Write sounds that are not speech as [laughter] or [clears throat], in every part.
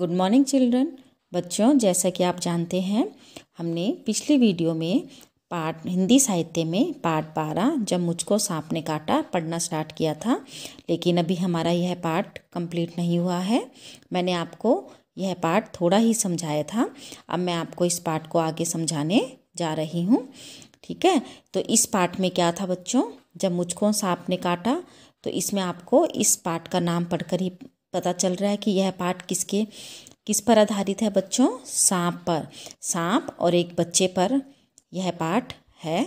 good morning children बच्चों जैसा कि आप जानते हैं हमने पिछली वीडियो में पार्ट हिंदी साहित्य में पार्ट बारह जब मुझको सांप ने काटा पढ़ना स्टार्ट किया था लेकिन अभी हमारा यह पार्ट कंप्लीट नहीं हुआ है मैंने आपको यह पार्ट थोड़ा ही समझाया था अब मैं आपको इस पार्ट को आगे समझाने जा रही हूँ ठीक है तो इस पार्ट में क्या था बच्चों जब मुझको सांप ने काटा तो इसमें आपको इस पाठ का नाम पढ़कर ही पता चल रहा है कि यह पाठ किसके किस पर आधारित है बच्चों सांप पर सांप और एक बच्चे पर यह पाठ है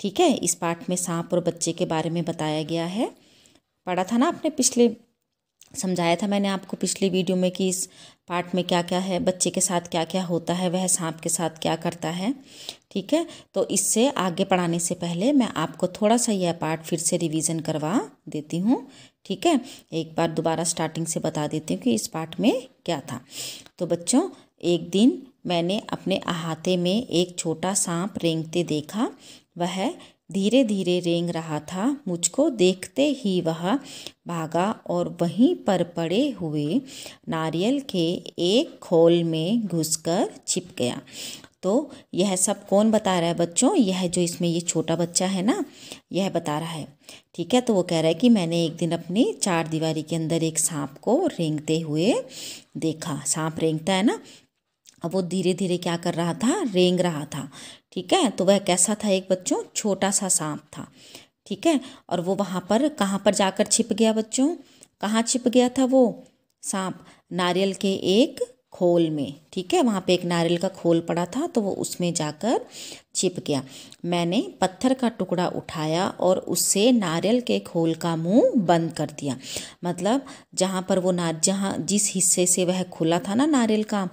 ठीक है इस पाठ में सांप और बच्चे के बारे में बताया गया है पढ़ा था ना आपने पिछले समझाया था मैंने आपको पिछले वीडियो में कि इस पार्ट में क्या क्या है बच्चे के साथ क्या क्या होता है वह सांप के साथ क्या करता है ठीक है तो इससे आगे पढ़ाने से पहले मैं आपको थोड़ा सा यह पार्ट फिर से रिवीजन करवा देती हूँ ठीक है एक बार दोबारा स्टार्टिंग से बता देती हूँ कि इस पार्ट में क्या था तो बच्चों एक दिन मैंने अपने अहाते में एक छोटा सांप रेंगते देखा वह धीरे धीरे रेंग रहा था मुझको देखते ही वह भागा और वहीं पर पड़े हुए नारियल के एक खोल में घुसकर छिप गया तो यह सब कौन बता रहा है बच्चों यह जो इसमें ये छोटा बच्चा है ना यह बता रहा है ठीक है तो वो कह रहा है कि मैंने एक दिन अपनी चार दीवारी के अंदर एक सांप को रेंगते हुए देखा सांप रेंगता है ना अब वो धीरे धीरे क्या कर रहा था रेंग रहा था ठीक है तो वह कैसा था एक बच्चों छोटा सा सांप था ठीक है और वो वहाँ पर कहाँ पर जाकर छिप गया बच्चों कहाँ छिप गया था वो सांप नारियल के एक खोल में ठीक है वहाँ पे एक नारियल का खोल पड़ा था तो वो उसमें जाकर छिप गया मैंने पत्थर का टुकड़ा उठाया और उससे नारियल के खोल का मुंह बंद कर दिया मतलब जहाँ पर वो नार जहाँ जिस हिस्से से वह खुला था ना नारियल का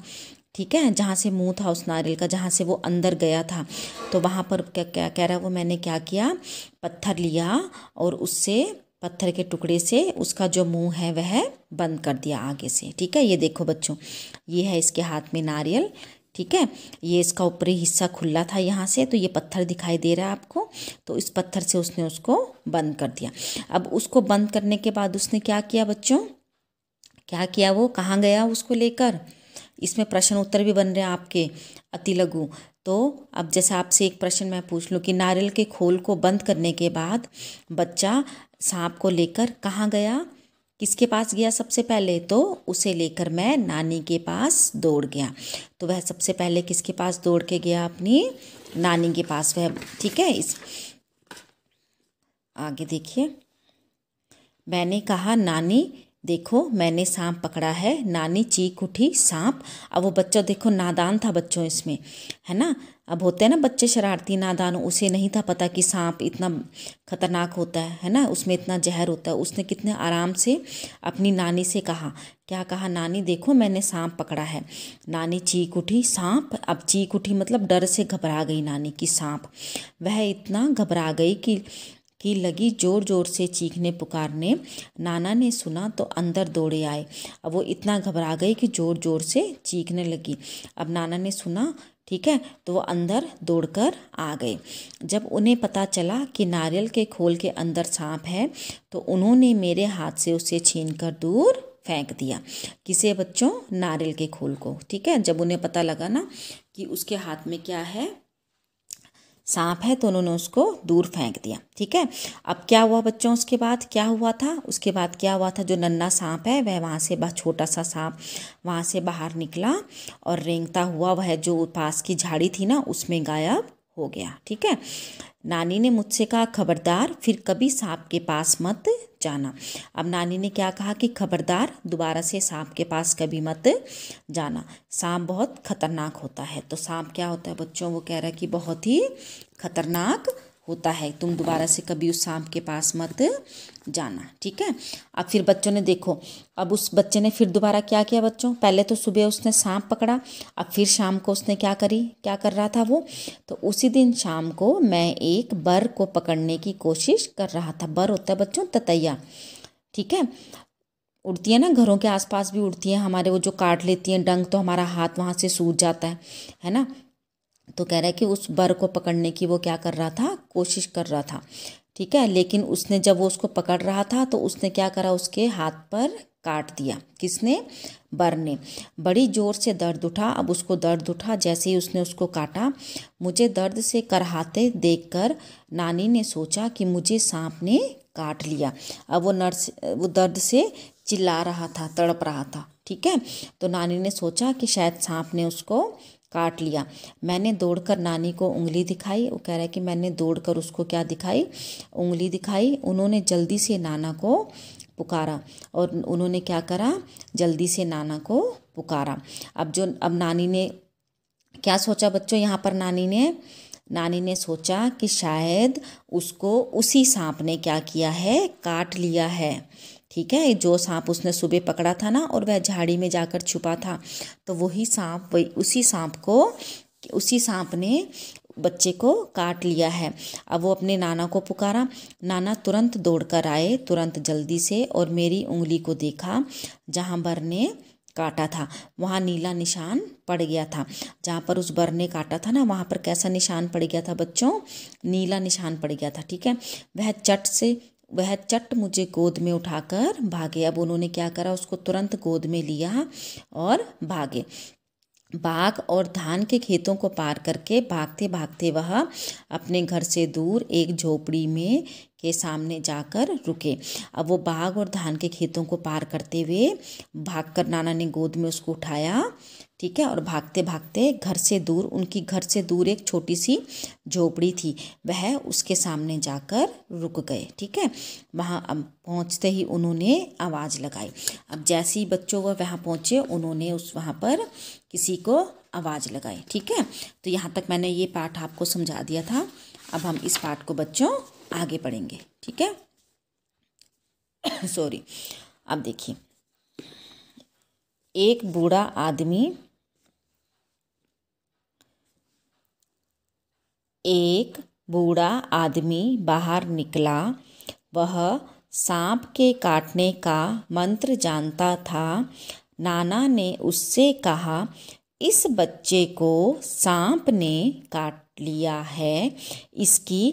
ठीक है जहाँ से मुंह था उस नारियल का जहाँ से वो अंदर गया था तो वहाँ पर क्या क्या कह रहा है वो मैंने क्या किया पत्थर लिया और उससे पत्थर के टुकड़े से उसका जो मुंह है वह बंद कर दिया आगे से ठीक है ये देखो बच्चों ये है इसके हाथ में नारियल ठीक है ये इसका ऊपरी हिस्सा खुला था यहाँ से तो ये पत्थर दिखाई दे रहा है आपको तो इस पत्थर से उसने उसको बंद कर दिया अब उसको बंद करने के बाद उसने क्या किया बच्चों क्या किया वो कहाँ गया उसको लेकर इसमें प्रश्न उत्तर भी बन रहे हैं आपके अति लघु तो अब जैसे आपसे एक प्रश्न मैं पूछ लूँ कि नारियल के खोल को बंद करने के बाद बच्चा सांप को लेकर कहाँ गया किसके पास गया सबसे पहले तो उसे लेकर मैं नानी के पास दौड़ गया तो वह सबसे पहले किसके पास दौड़ के गया अपनी नानी के पास वह ठीक है इस आगे देखिए मैंने कहा नानी देखो मैंने सांप पकड़ा है नानी चीख उठी सांप अब वो बच्चा देखो नादान था बच्चों इसमें है ना अब होते हैं ना बच्चे शरारती नादान उसे नहीं था पता कि सांप इतना खतरनाक होता है है ना उसमें इतना जहर होता है उसने कितने आराम से अपनी नानी से कहा क्या कहा नानी देखो मैंने सांप पकड़ा है नानी चीख उठी सांप अब चीख उठी मतलब डर से घबरा गई नानी की सांप वह इतना घबरा गई कि की लगी जोर जोर से चीखने पुकारने नाना ने सुना तो अंदर दौड़े आए अब वो इतना घबरा गई कि ज़ोर ज़ोर से चीखने लगी अब नाना ने सुना ठीक है तो वो अंदर दौड़कर आ गए जब उन्हें पता चला कि नारियल के खोल के अंदर सांप है तो उन्होंने मेरे हाथ से उसे छीन कर दूर फेंक दिया किसे बच्चों नारियल के खोल को ठीक है जब उन्हें पता लगा ना कि उसके हाथ में क्या है सांप है तो उन्होंने उसको दूर फेंक दिया ठीक है अब क्या हुआ बच्चों उसके बाद क्या हुआ था उसके बाद क्या हुआ था जो नन्ना सांप है वह वहाँ से छोटा सा सांप वहाँ से बाहर निकला और रेंगता हुआ वह जो पास की झाड़ी थी ना उसमें गायब हो गया ठीक है नानी ने मुझसे कहा खबरदार फिर कभी सांप के पास मत जाना अब नानी ने क्या कहा कि खबरदार दोबारा से सांप के पास कभी मत जाना सांप बहुत खतरनाक होता है तो सांप क्या होता है बच्चों वो कह रहा है कि बहुत ही खतरनाक होता है तुम दोबारा से कभी उस सांप के पास मत जाना ठीक है अब फिर बच्चों ने देखो अब उस बच्चे ने फिर दोबारा क्या किया बच्चों पहले तो सुबह उसने सांप पकड़ा अब फिर शाम को उसने क्या करी क्या कर रहा था वो तो उसी दिन शाम को मैं एक बर को पकड़ने की कोशिश कर रहा था बर होता है बच्चों ततैया ठीक है उड़ती है ना घरों के आसपास भी उड़ती है हमारे वो जो काट लेती हैं डंग तो हमारा हाथ वहाँ से सूज जाता है है ना तो कह रहा है कि उस बर को पकड़ने की वो क्या कर रहा था कोशिश कर रहा था ठीक है लेकिन उसने जब वो उसको पकड़ रहा था तो उसने क्या करा उसके हाथ पर काट दिया किसने बर ने बड़ी जोर से दर्द उठा अब उसको दर्द उठा जैसे ही उसने उसको काटा मुझे दर्द से करहाते देखकर नानी ने सोचा कि मुझे सांप ने काट लिया अब वो नर्स वो दर्द से चिल्ला रहा था तड़प रहा था ठीक है तो नानी ने सोचा कि शायद सांप ने उसको काट लिया मैंने दौड़कर नानी को उंगली दिखाई वो कह रहा है कि मैंने दौड़कर उसको क्या दिखाई उंगली दिखाई उन्होंने जल्दी से नाना को पुकारा और उन्होंने क्या करा जल्दी से नाना को पुकारा अब जो अब नानी ने क्या सोचा बच्चों यहाँ पर नानी ने नानी ने सोचा कि शायद उसको उसी सांप ने क्या किया है काट लिया है ठीक है जो सांप उसने सुबह पकड़ा था ना और वह झाड़ी में जाकर छुपा था तो वही सांप वही उसी सांप को उसी सांप ने बच्चे को काट लिया है अब वो अपने नाना को पुकारा नाना तुरंत दौड़कर आए तुरंत जल्दी से और मेरी उंगली को देखा जहाँ बर ने काटा था वहाँ नीला निशान पड़ गया था जहाँ पर उस बर ने काटा था ना वहाँ पर कैसा निशान पड़ गया था बच्चों नीला निशान पड़ गया था ठीक है वह चट से वह चट मुझे गोद में उठाकर भागे अब उन्होंने क्या करा उसको तुरंत गोद में लिया और भागे बाघ और धान के खेतों को पार करके भागते भागते वह अपने घर से दूर एक झोपड़ी में के सामने जाकर रुके अब वो बाघ और धान के खेतों को पार करते हुए भागकर नाना ने गोद में उसको उठाया ठीक है और भागते भागते घर से दूर उनकी घर से दूर एक छोटी सी झोपड़ी थी वह उसके सामने जाकर रुक गए ठीक है वहाँ अब पहुँचते ही उन्होंने आवाज़ लगाई अब जैसे ही बच्चों वह वहाँ पहुँचे उन्होंने उस वहाँ पर किसी को आवाज़ लगाई ठीक है तो यहाँ तक मैंने ये पाठ आपको समझा दिया था अब हम इस पाठ को बच्चों आगे पढ़ेंगे ठीक है [coughs] सॉरी अब देखिए एक बूढ़ा आदमी एक बूढ़ा आदमी बाहर निकला वह सांप के काटने का मंत्र जानता था नाना ने उससे कहा इस बच्चे को सांप ने काट लिया है इसकी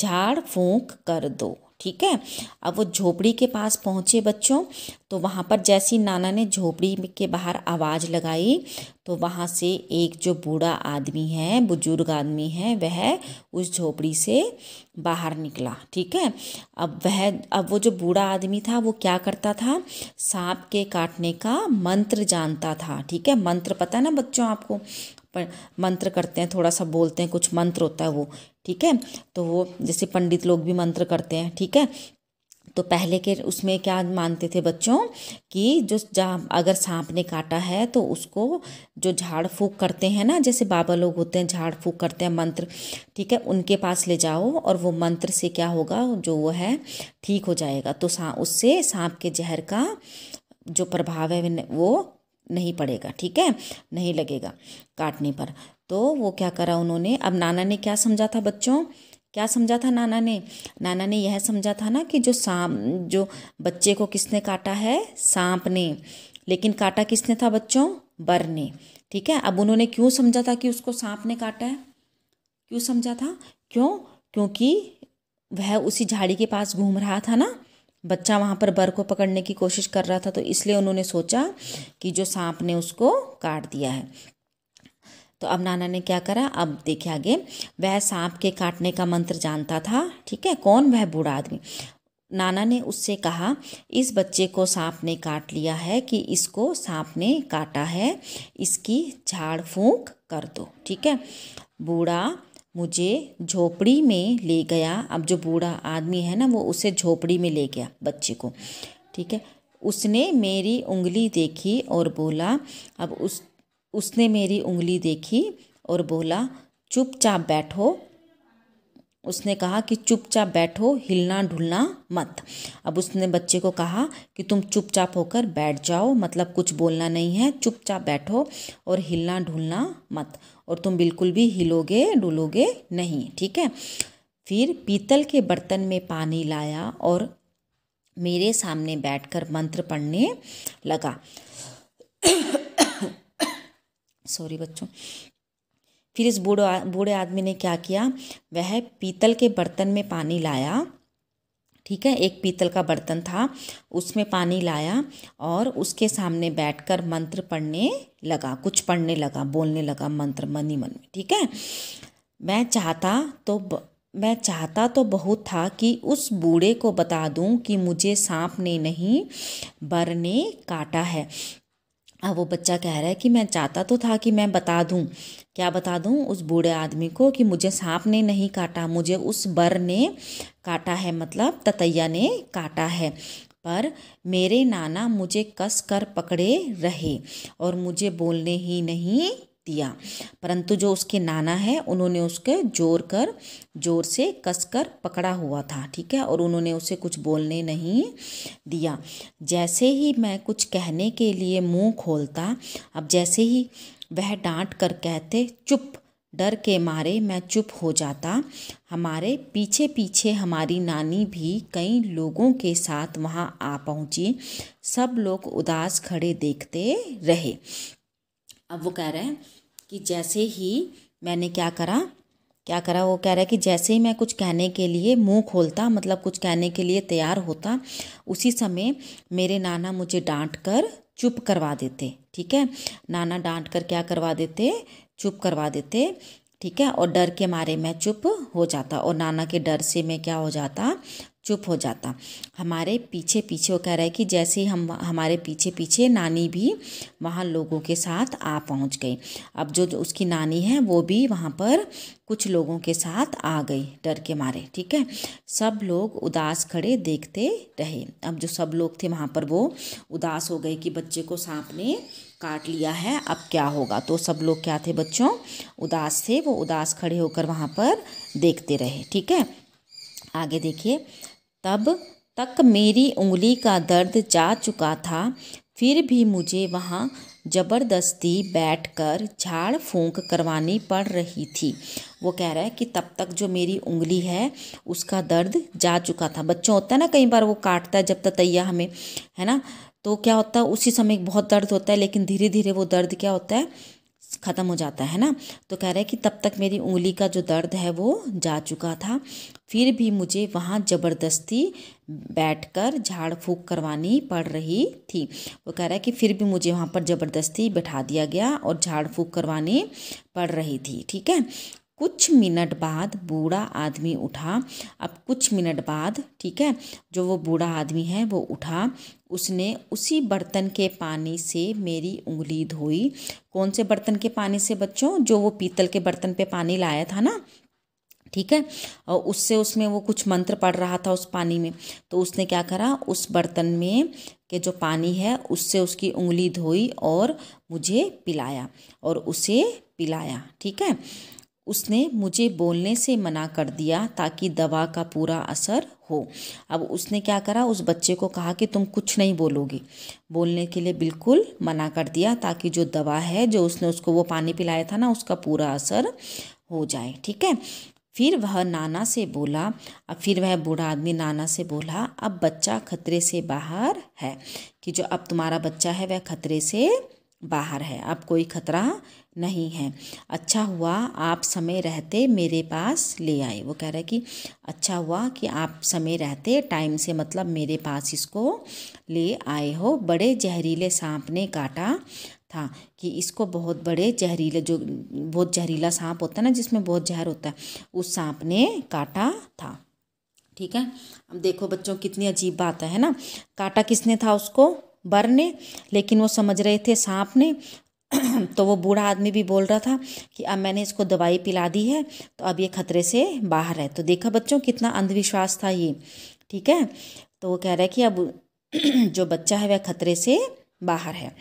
झाड़ फूँक कर दो ठीक है अब वो झोपड़ी के पास पहुँचे बच्चों तो वहाँ पर जैसी नाना ने झोपड़ी के बाहर आवाज़ लगाई तो वहाँ से एक जो बूढ़ा आदमी है बुजुर्ग आदमी है वह उस झोपड़ी से बाहर निकला ठीक है अब वह अब वो जो बूढ़ा आदमी था वो क्या करता था सांप के काटने का मंत्र जानता था ठीक है मंत्र पता है ना बच्चों आपको पर मंत्र करते हैं थोड़ा सा बोलते हैं कुछ मंत्र होता है वो ठीक है तो वो जैसे पंडित लोग भी मंत्र करते हैं ठीक है तो पहले के उसमें क्या मानते थे बच्चों कि जो अगर सांप ने काटा है तो उसको जो झाड़ फूक करते हैं ना जैसे बाबा लोग होते हैं झाड़ फूक करते हैं मंत्र ठीक है उनके पास ले जाओ और वो मंत्र से क्या होगा जो वो है ठीक हो जाएगा तो सा उससे सांप के जहर का जो प्रभाव है वो नहीं पड़ेगा ठीक है नहीं लगेगा काटने पर तो वो क्या करा उन्होंने अब नाना ने क्या समझा था बच्चों क्या समझा था नाना ने नाना ने यह समझा था ना कि जो सांप जो बच्चे को किसने काटा है सांप ने लेकिन काटा किसने था बच्चों बर ने ठीक है अब उन्होंने क्यों समझा था कि उसको सांप ने काटा है क्यों समझा था क्यों क्योंकि वह उसी झाड़ी के पास घूम रहा था ना बच्चा वहाँ पर बर को पकड़ने की कोशिश कर रहा था तो इसलिए उन्होंने सोचा कि जो सांप ने उसको काट दिया है तो अब नाना ने क्या करा अब देखिए आगे वह सांप के काटने का मंत्र जानता था ठीक है कौन वह बूढ़ा आदमी नाना ने उससे कहा इस बच्चे को सांप ने काट लिया है कि इसको सांप ने काटा है इसकी झाड़ फूँक कर दो ठीक है बूढ़ा मुझे झोपड़ी में ले गया अब जो बूढ़ा आदमी है ना वो उसे झोपड़ी में ले गया बच्चे को ठीक है उसने मेरी उंगली देखी और बोला अब उस उसने मेरी उंगली देखी और बोला चुपचाप बैठो उसने कहा कि चुपचाप बैठो हिलना ढुलना मत अब उसने बच्चे को कहा कि तुम चुपचाप होकर बैठ जाओ मतलब कुछ बोलना नहीं है चुपचाप बैठो और हिलना ढुलना मत और तुम बिल्कुल भी हिलोगे डुलोगे नहीं ठीक है फिर पीतल के बर्तन में पानी लाया और मेरे सामने बैठकर मंत्र पढ़ने लगा सॉरी बच्चों फिर इस बूढ़ो बूढ़े आदमी ने क्या किया वह पीतल के बर्तन में पानी लाया ठीक है एक पीतल का बर्तन था उसमें पानी लाया और उसके सामने बैठकर मंत्र पढ़ने लगा कुछ पढ़ने लगा बोलने लगा मंत्र मन ही मन में ठीक है मैं चाहता तो ब, मैं चाहता तो बहुत था कि उस बूढ़े को बता दूं कि मुझे सांप ने नहीं बर ने काटा है अब हाँ, वो बच्चा कह रहा है कि मैं चाहता तो था कि मैं बता दूं क्या बता दूं उस बूढ़े आदमी को कि मुझे सांप ने नहीं काटा मुझे उस बर ने काटा है मतलब ततैया ने काटा है पर मेरे नाना मुझे कस कर पकड़े रहे और मुझे बोलने ही नहीं दिया परंतु जो उसके नाना है उन्होंने उसके जोर कर जोर से कसकर पकड़ा हुआ था ठीक है और उन्होंने उसे कुछ बोलने नहीं दिया जैसे ही मैं कुछ कहने के लिए मुंह खोलता अब जैसे ही वह डांट कर कहते चुप डर के मारे मैं चुप हो जाता हमारे पीछे पीछे हमारी नानी भी कई लोगों के साथ वहाँ आ पहुँची सब लोग उदास खड़े देखते रहे अब वो कह रहे हैं कि जैसे ही मैंने क्या करा क्या करा वो कह रहा है कि जैसे ही मैं कुछ कहने के लिए मुंह खोलता मतलब कुछ कहने के लिए तैयार होता उसी समय मेरे नाना मुझे डांट कर चुप करवा देते ठीक है नाना डांट कर क्या करवा देते चुप करवा देते ठीक है और डर के मारे मैं चुप हो जाता और नाना के डर से मैं क्या हो जाता चुप हो जाता हमारे पीछे पीछे वो कह रहा है कि जैसे ही हम हमारे पीछे पीछे नानी भी वहाँ लोगों के साथ आ पहुँच गई अब जो, जो उसकी नानी है वो भी वहाँ पर कुछ लोगों के साथ आ गई डर के मारे ठीक है सब लोग उदास खड़े देखते रहे अब जो सब लोग थे वहाँ पर वो उदास हो गए कि बच्चे को सांप ने काट लिया है अब क्या होगा तो सब लोग क्या थे बच्चों उदास थे वो उदास खड़े होकर वहाँ पर देखते रहे ठीक है आगे देखिए तब तक मेरी उंगली का दर्द जा चुका था फिर भी मुझे वहाँ ज़बरदस्ती बैठकर झाड़ फूंक करवानी पड़ रही थी वो कह रहा है कि तब तक जो मेरी उंगली है उसका दर्द जा चुका था बच्चों होता है ना कई बार वो काटता है जब तक तैया हमें है ना तो क्या होता है उसी समय बहुत दर्द होता है लेकिन धीरे धीरे वो दर्द क्या होता है ख़त्म हो जाता है ना तो कह रहा है कि तब तक मेरी उंगली का जो दर्द है वो जा चुका था फिर भी मुझे वहाँ ज़बरदस्ती बैठकर झाड़ फूक करवानी पड़ रही थी वो कह रहा है कि फिर भी मुझे वहाँ पर ज़बरदस्ती बैठा दिया गया और झाड़ फूक करवानी पड़ रही थी ठीक है कुछ मिनट बाद बूढ़ा आदमी उठा अब कुछ मिनट बाद ठीक है जो वो बूढ़ा आदमी है वो उठा उसने उसी बर्तन के पानी से मेरी उंगली धोई कौन से बर्तन के पानी से बच्चों जो वो पीतल के बर्तन पे पानी लाया था ना ठीक है और उससे उसमें वो कुछ मंत्र पढ़ रहा था उस पानी में तो उसने क्या करा उस बर्तन में के जो पानी है उससे उसकी उंगली धोई और मुझे पिलाया और उसे पिलाया ठीक है उसने मुझे बोलने से मना कर दिया ताकि दवा का पूरा असर हो अब उसने क्या करा उस बच्चे को कहा कि तुम कुछ नहीं बोलोगी बोलने के लिए बिल्कुल मना कर दिया ताकि जो दवा है जो उसने उसको वो पानी पिलाया था ना उसका पूरा असर हो जाए ठीक है फिर वह नाना से बोला अब फिर वह बूढ़ा आदमी नाना से बोला अब बच्चा खतरे से बाहर है कि जो अब तुम्हारा बच्चा है वह खतरे से बाहर है अब कोई खतरा नहीं है अच्छा हुआ आप समय रहते मेरे पास ले आए वो कह रहे कि अच्छा हुआ कि आप समय रहते टाइम से मतलब मेरे पास इसको ले आए हो बड़े जहरीले सांप ने काटा था कि इसको बहुत बड़े जहरीले जो बहुत जहरीला सांप होता है ना जिसमें बहुत जहर होता है उस सांप ने काटा था ठीक है अब देखो बच्चों कितनी अजीब बात है ना काटा किसने था उसको बर ने लेकिन वो समझ रहे थे सांप ने तो वो बूढ़ा आदमी भी बोल रहा था कि अब मैंने इसको दवाई पिला दी है तो अब ये खतरे से बाहर है तो देखा बच्चों कितना अंधविश्वास था ये ठीक है तो वो कह रहा है कि अब [clears throat] जो बच्चा है वह खतरे से बाहर है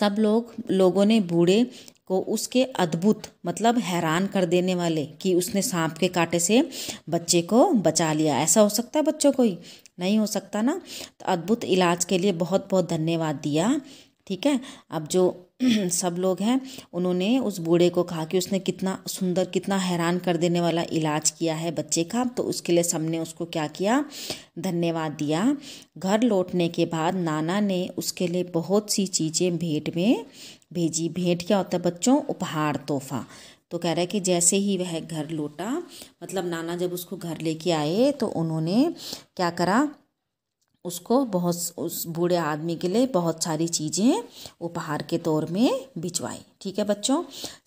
सब लोग लोगों ने बूढ़े को उसके अद्भुत मतलब हैरान कर देने वाले कि उसने सांप के कांटे से बच्चे को बचा लिया ऐसा हो सकता है बच्चों को ही नहीं हो सकता ना तो अद्भुत इलाज के लिए बहुत बहुत धन्यवाद दिया ठीक है अब जो [clears throat] सब लोग हैं उन्होंने उस बूढ़े को कहा कि उसने कितना सुंदर कितना हैरान कर देने वाला इलाज किया है बच्चे का तो उसके लिए सबने उसको क्या किया धन्यवाद दिया घर लौटने के बाद नाना ने उसके लिए बहुत सी चीज़ें भेंट में भेजी भेंट क्या होता है बच्चों उपहार तोहफा तो कह रहा है कि जैसे ही वह घर लौटा मतलब नाना जब उसको घर लेके आए तो उन्होंने क्या करा उसको बहुत उस बूढ़े आदमी के लिए बहुत सारी चीज़ें उपहार के तौर में भिजवाई ठीक है बच्चों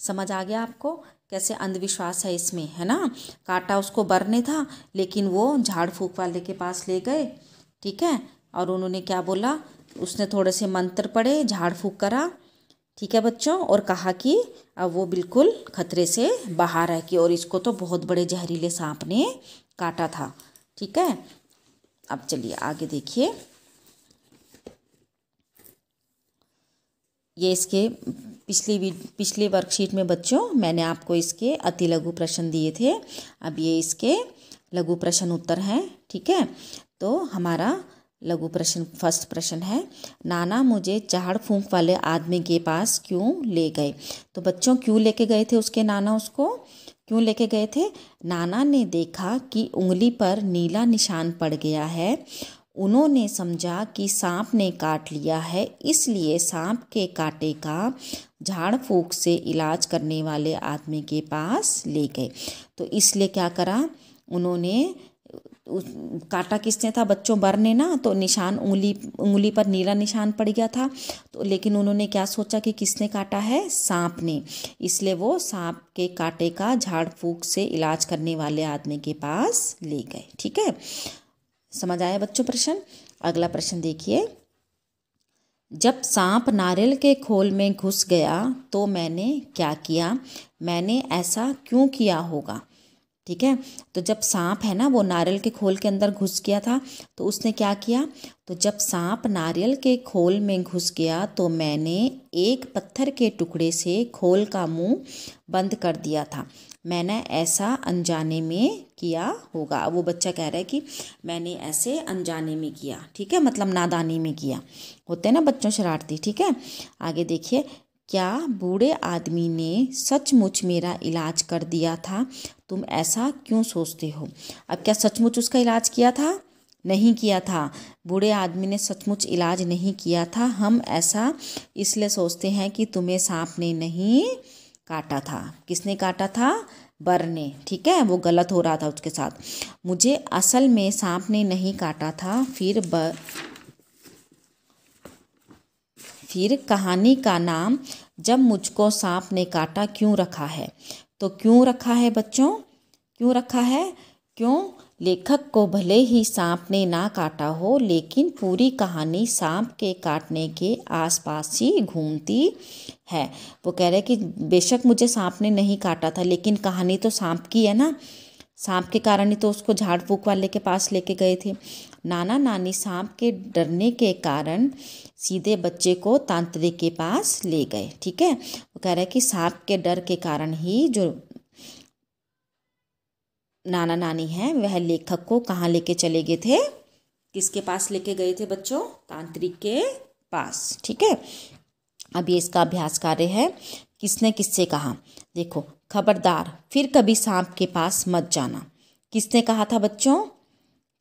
समझ आ गया आपको कैसे अंधविश्वास है इसमें है ना काटा उसको बरने था लेकिन वो झाड़ फूक वाले के पास ले गए ठीक है और उन्होंने क्या बोला उसने थोड़े से मंत्र पढ़े झाड़ फूक करा ठीक है बच्चों और कहा कि अब वो बिल्कुल खतरे से बाहर है कि और इसको तो बहुत बड़े जहरीले सांप ने काटा था ठीक है अब चलिए आगे देखिए ये इसके पिछली पिछले वर्कशीट में बच्चों मैंने आपको इसके अति लघु प्रश्न दिए थे अब ये इसके लघु प्रश्न उत्तर हैं ठीक है तो हमारा लघु प्रश्न फर्स्ट प्रश्न है नाना मुझे चाड़ फूंक वाले आदमी के पास क्यों ले गए तो बच्चों क्यों लेके गए थे उसके नाना उसको क्यों लेके गए थे नाना ने देखा कि उंगली पर नीला निशान पड़ गया है उन्होंने समझा कि सांप ने काट लिया है इसलिए सांप के काटे का झाड़ फूक से इलाज करने वाले आदमी के पास ले गए तो इसलिए क्या करा उन्होंने काटा किसने था बच्चों बर ने ना तो निशान उंगली उंगली पर नीला निशान पड़ गया था तो लेकिन उन्होंने क्या सोचा कि किसने काटा है सांप ने इसलिए वो सांप के काटे का झाड़ फूक से इलाज करने वाले आदमी के पास ले गए ठीक है समझ आया बच्चों प्रश्न अगला प्रश्न देखिए जब सांप नारियल के खोल में घुस गया तो मैंने क्या किया मैंने ऐसा क्यों किया होगा ठीक है तो जब सांप है ना वो नारियल के खोल के अंदर घुस गया था तो उसने क्या किया तो जब सांप नारियल के खोल में घुस गया तो मैंने एक पत्थर के टुकड़े से खोल का मुंह बंद कर दिया था मैंने ऐसा अनजाने में किया होगा वो बच्चा कह रहा है कि मैंने ऐसे अनजाने में किया ठीक है मतलब नादानी में किया होते हैं ना बच्चों शरारती ठीक है आगे देखिए क्या बूढ़े आदमी ने सचमुच मेरा इलाज कर दिया था तुम ऐसा क्यों सोचते हो अब क्या सचमुच उसका इलाज किया था नहीं किया था बूढ़े आदमी ने सचमुच इलाज नहीं किया था हम ऐसा इसलिए सोचते हैं कि तुम्हें सांप ने नहीं काटा था किसने काटा था बर ने ठीक है वो गलत हो रहा था उसके साथ मुझे असल में सांप ने नहीं काटा था फिर ब फिर कहानी का नाम जब मुझको सांप ने काटा क्यों रखा है तो क्यों रखा है बच्चों क्यों रखा है क्यों लेखक को भले ही सांप ने ना काटा हो लेकिन पूरी कहानी सांप के काटने के आसपास ही घूमती है वो कह रहे कि बेशक मुझे सांप ने नहीं काटा था लेकिन कहानी तो सांप की है ना सांप के कारण ही तो उसको झाड़ फूक वाले के पास लेके गए थे नाना नानी सांप के डरने के कारण सीधे बच्चे को तांत्रिक के पास ले गए ठीक है वो कह रहे हैं कि सांप के डर के कारण ही जो नाना नानी हैं वह लेखक को कहाँ लेके चले गए थे किसके पास लेके गए थे बच्चों तांत्रिक के पास ठीक है अब ये इसका अभ्यास कार्य है किसने किससे कहा देखो खबरदार फिर कभी सांप के पास मत जाना किसने कहा था बच्चों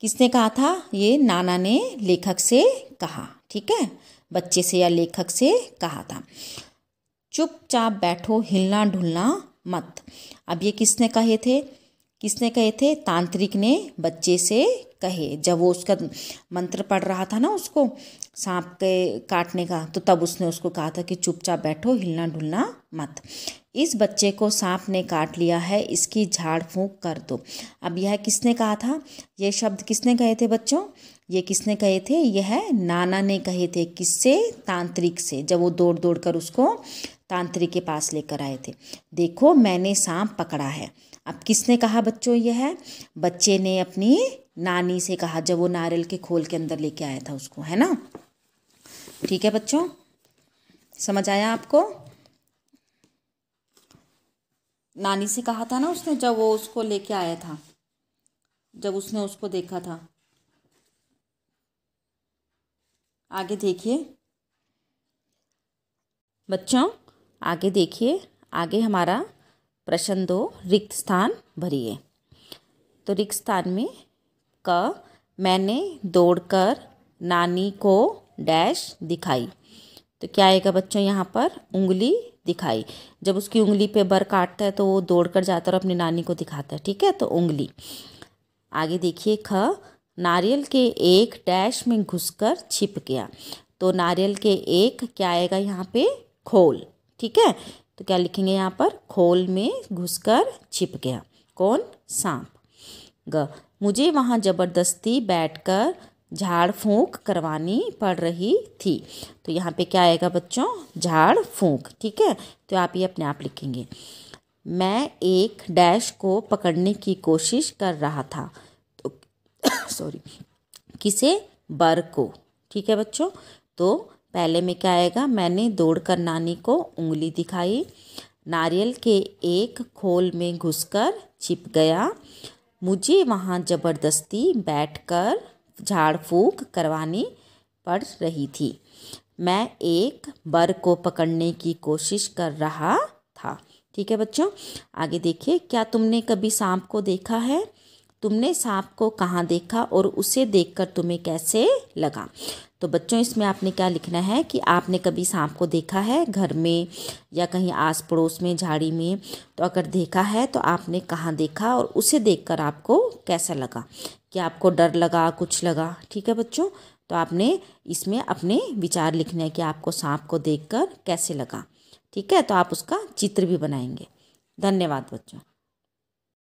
किसने कहा था ये नाना ने लेखक से कहा ठीक है बच्चे से या लेखक से कहा था चुपचाप बैठो हिलना ढुलना मत अब ये किसने कहे थे किसने कहे थे तांत्रिक ने बच्चे से कहे जब वो उसका मंत्र पढ़ रहा था ना उसको सांप के काटने का तो तब उसने उसको कहा था कि चुपचाप बैठो हिलना डुलना मत इस बच्चे को सांप ने काट लिया है इसकी झाड़ फूँक कर दो अब यह किसने कहा था ये शब्द किसने कहे थे बच्चों ये किसने कहे थे यह नाना ने कहे थे किससे तांत्रिक से जब वो दौड़ दौड़ कर उसको तांत्रिक के पास लेकर आए थे देखो मैंने सांप पकड़ा है अब किसने कहा बच्चों यह है बच्चे ने अपनी नानी से कहा जब वो नारियल के खोल के अंदर लेके आया था उसको है ना ठीक है बच्चों समझ आया आपको नानी से कहा था ना उसने जब वो उसको लेके आया था जब उसने उसको देखा था आगे देखिए बच्चों आगे देखिए आगे हमारा प्रश्न दो रिक्त स्थान भरिए तो रिक्त स्थान में क मैंने दौड़कर नानी को डैश दिखाई तो क्या आएगा बच्चों यहाँ पर उंगली दिखाई जब उसकी उंगली पे बर काटता है तो वो दौड़ कर जाता है और अपनी नानी को दिखाता है ठीक है तो उंगली आगे देखिए ख नारियल के एक डैश में घुसकर छिप गया तो नारियल के एक क्या आएगा यहाँ पे खोल ठीक है तो क्या लिखेंगे यहाँ पर खोल में घुसकर छिप गया कौन सांप ग मुझे वहाँ ज़बरदस्ती बैठकर झाड़ फूँक करवानी पड़ रही थी तो यहाँ पे क्या आएगा बच्चों झाड़ फूँक ठीक है तो आप ये अपने आप लिखेंगे मैं एक डैश को पकड़ने की कोशिश कर रहा था तो सॉरी [coughs] किसे बर को ठीक है बच्चों तो पहले में क्या आएगा मैंने दौड़कर नानी को उंगली दिखाई नारियल के एक खोल में घुसकर छिप गया मुझे वहाँ ज़बरदस्ती बैठकर झाड़ फूँक करवानी पड़ रही थी मैं एक बर को पकड़ने की कोशिश कर रहा था ठीक है बच्चों आगे देखिए क्या तुमने कभी सांप को देखा है तुमने सांप को कहाँ देखा और उसे देखकर तुम्हें कैसे लगा तो बच्चों इसमें आपने क्या लिखना है कि आपने कभी सांप को देखा है घर में या कहीं आस पड़ोस में झाड़ी में तो अगर देखा है तो आपने कहाँ देखा और उसे देखकर आपको कैसा लगा कि आपको डर लगा कुछ लगा ठीक है बच्चों तो आपने इसमें अपने विचार लिखने हैं कि आपको सांप को देखकर कैसे लगा ठीक है तो आप उसका चित्र भी बनाएंगे धन्यवाद बच्चों